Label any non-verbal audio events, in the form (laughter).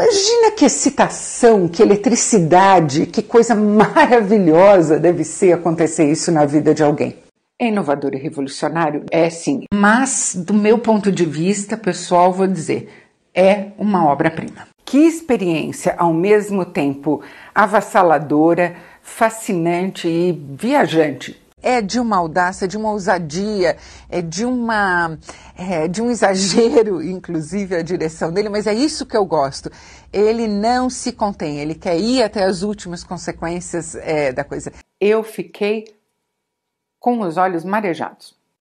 Imagina que excitação, que eletricidade, que coisa (laughs) maravilhosa deve ser acontecer isso na vida de alguém. É inovador e revolucionário? É sim, mas do meu ponto de vista pessoal, vou dizer, é uma obra-prima. Que experiência ao mesmo tempo avassaladora, fascinante e viajante é de uma audácia, de uma ousadia, é de, uma, é de um exagero, (laughs) inclusive, a direção dele, mas é isso que eu gosto. Ele não se contém, ele quer ir até as últimas consequências é, da coisa. Eu fiquei com os olhos marejados.